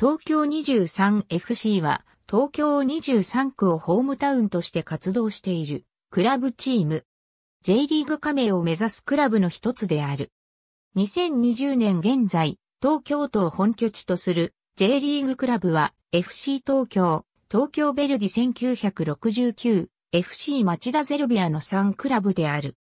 東京 23FC は東京23区をホームタウンとして活動しているクラブチーム。J リーグ加盟を目指すクラブの一つである。2020年現在、東京都を本拠地とする J リーグクラブは FC 東京、東京ベルディ1969、FC 町田ゼルビアの3クラブである。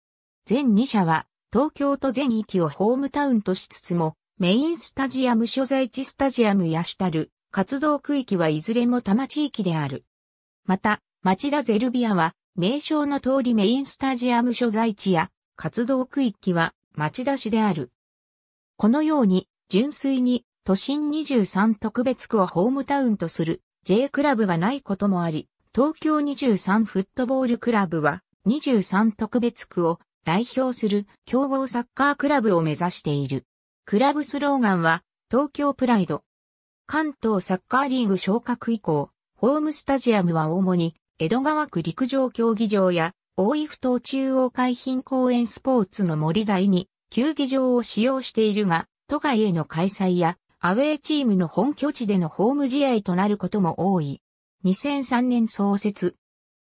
全2社は東京都全域をホームタウンとしつつも、メインスタジアム所在地スタジアムやシュタル、活動区域はいずれも多摩地域である。また、町田ゼルビアは、名称の通りメインスタジアム所在地や、活動区域は町田市である。このように、純粋に都心23特別区をホームタウンとする J クラブがないこともあり、東京23フットボールクラブは23特別区を代表する競合サッカークラブを目指している。クラブスローガンは、東京プライド。関東サッカーリーグ昇格以降、ホームスタジアムは主に、江戸川区陸上競技場や、大井ふ頭中央海浜公園スポーツの森台に、球技場を使用しているが、都外への開催や、アウェーチームの本拠地でのホーム試合となることも多い。2003年創設。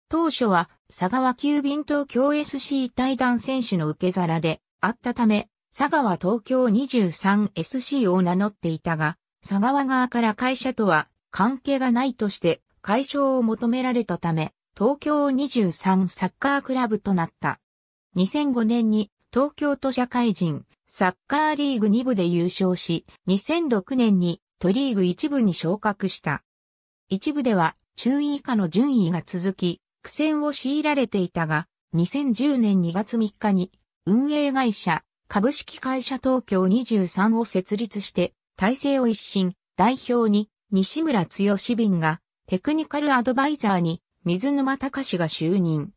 当初は、佐川急便東京 SC 対談選手の受け皿であったため、佐川東京 23SC を名乗っていたが、佐川側から会社とは関係がないとして解消を求められたため、東京23サッカークラブとなった。2005年に東京都社会人サッカーリーグ2部で優勝し、2006年に都リーグ1部に昇格した。1部では中位以下の順位が続き、苦戦を強いられていたが、2010年2月3日に運営会社株式会社東京23を設立して、体制を一新、代表に西村剛志便が、テクニカルアドバイザーに水沼隆が就任。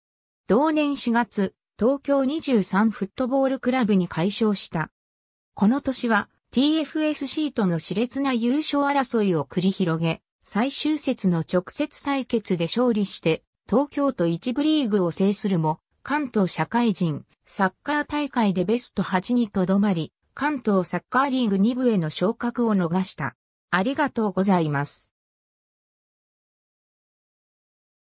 同年4月、東京23フットボールクラブに解消した。この年は TFSC との熾烈な優勝争いを繰り広げ、最終節の直接対決で勝利して、東京都一部リーグを制するも、関東社会人、サッカー大会でベスト8にとどまり、関東サッカーリーグ2部への昇格を逃した。ありがとうございます。